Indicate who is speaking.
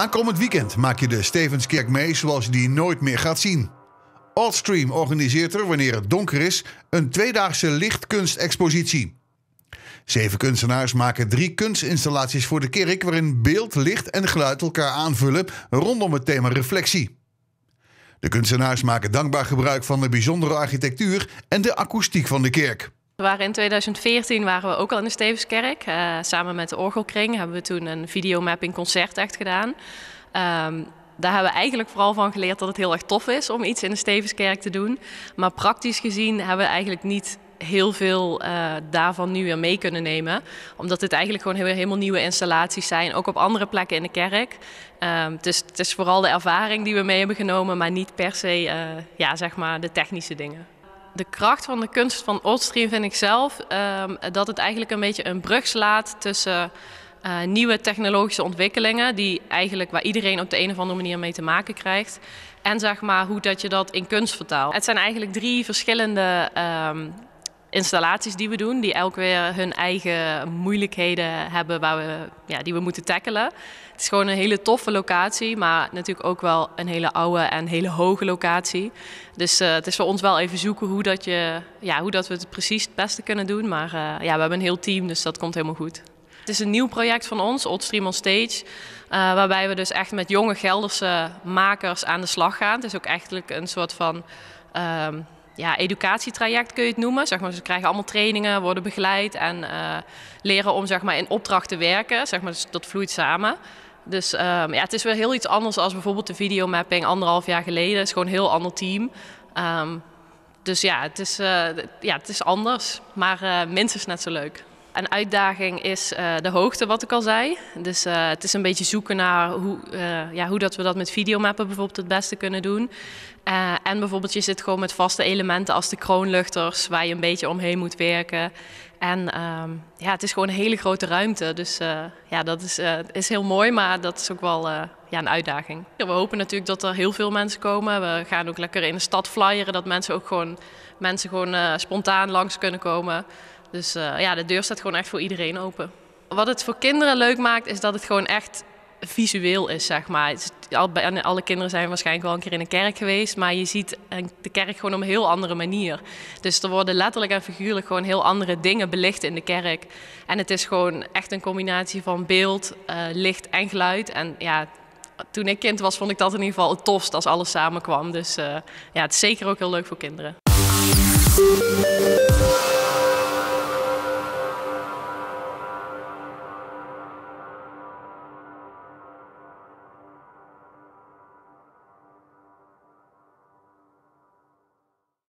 Speaker 1: Aankomend weekend maak je de Stevenskerk mee zoals je die nooit meer gaat zien. Oldstream organiseert er, wanneer het donker is, een tweedaagse lichtkunstexpositie. Zeven kunstenaars maken drie kunstinstallaties voor de kerk waarin beeld, licht en geluid elkaar aanvullen rondom het thema reflectie. De kunstenaars maken dankbaar gebruik van de bijzondere architectuur en de akoestiek van de kerk.
Speaker 2: We waren in 2014 waren we ook al in de Stevenskerk. Eh, samen met de Orgelkring hebben we toen een videomapping concert echt gedaan. Ehm, daar hebben we eigenlijk vooral van geleerd dat het heel erg tof is om iets in de Stevenskerk te doen. Maar praktisch gezien hebben we eigenlijk niet heel veel eh, daarvan nu weer mee kunnen nemen. Omdat dit eigenlijk gewoon heel, helemaal nieuwe installaties zijn, ook op andere plekken in de kerk. dus het is vooral de ervaring die we mee hebben genomen, maar niet per se eh, ja, zeg maar de technische dingen de kracht van de kunst van Oldstream vind ik zelf ehm, dat het eigenlijk een beetje een brug slaat tussen eh, nieuwe technologische ontwikkelingen, die eigenlijk waar iedereen op de een of andere manier mee te maken krijgt. En zeg maar hoe dat je dat in kunst vertaalt. Het zijn eigenlijk drie verschillende ehm, installaties die we doen, die elk weer hun eigen moeilijkheden hebben waar we, ja, die we moeten tackelen. Het is gewoon een hele toffe locatie, maar natuurlijk ook wel een hele oude en hele hoge locatie. Dus eh, het is voor ons wel even zoeken hoe dat, je, ja, hoe dat we het precies het beste kunnen doen. Maar eh, ja, we hebben een heel team, dus dat komt helemaal goed. Het is een nieuw project van ons, Old Stream on Stage. Eh, waarbij we dus echt met jonge Gelderse makers aan de slag gaan. Het is ook eigenlijk een soort van... Ehm, ja, educatietraject kun je het noemen. Zeg maar, ze krijgen allemaal trainingen, worden begeleid en eh, leren om zeg maar, in opdracht te werken. Zeg maar, dus dat vloeit samen. Dus ehm, ja, het is weer heel iets anders als bijvoorbeeld de videomapping anderhalf jaar geleden. Het is gewoon een heel ander team. Ehm, dus ja het, is, eh, ja, het is anders. Maar uh, minstens net zo leuk een uitdaging is eh, de hoogte, wat ik al zei. Dus eh, het is een beetje zoeken naar hoe, eh, ja, hoe dat we dat met videomappen bijvoorbeeld het beste kunnen doen. en bijvoorbeeld je zit gewoon met vaste elementen als de kroonluchters, waar je een beetje omheen moet werken. En ehm, ja, het is gewoon een hele grote ruimte. Dus ja, dat is, is heel mooi, maar dat is ook wel ja, een uitdaging. We hopen natuurlijk dat er heel veel mensen komen. We gaan ook lekker in de stad flyeren, dat mensen ook gewoon, mensen gewoon spontaan langs kunnen komen. Dus eh, ja, de deur staat gewoon echt voor iedereen open. Wat het voor kinderen leuk maakt, is dat het gewoon echt visueel is, zeg maar. Alle kinderen zijn waarschijnlijk wel een keer in een kerk geweest, maar je ziet de kerk gewoon op een heel andere manier. Dus er worden letterlijk en figuurlijk gewoon heel andere dingen belicht in de kerk. En het is gewoon echt een combinatie van beeld, eh, licht en geluid. En ja, toen ik kind was, vond ik dat in ieder geval het tofst als alles samenkwam. Dus eh, ja, het is zeker ook heel leuk voor kinderen.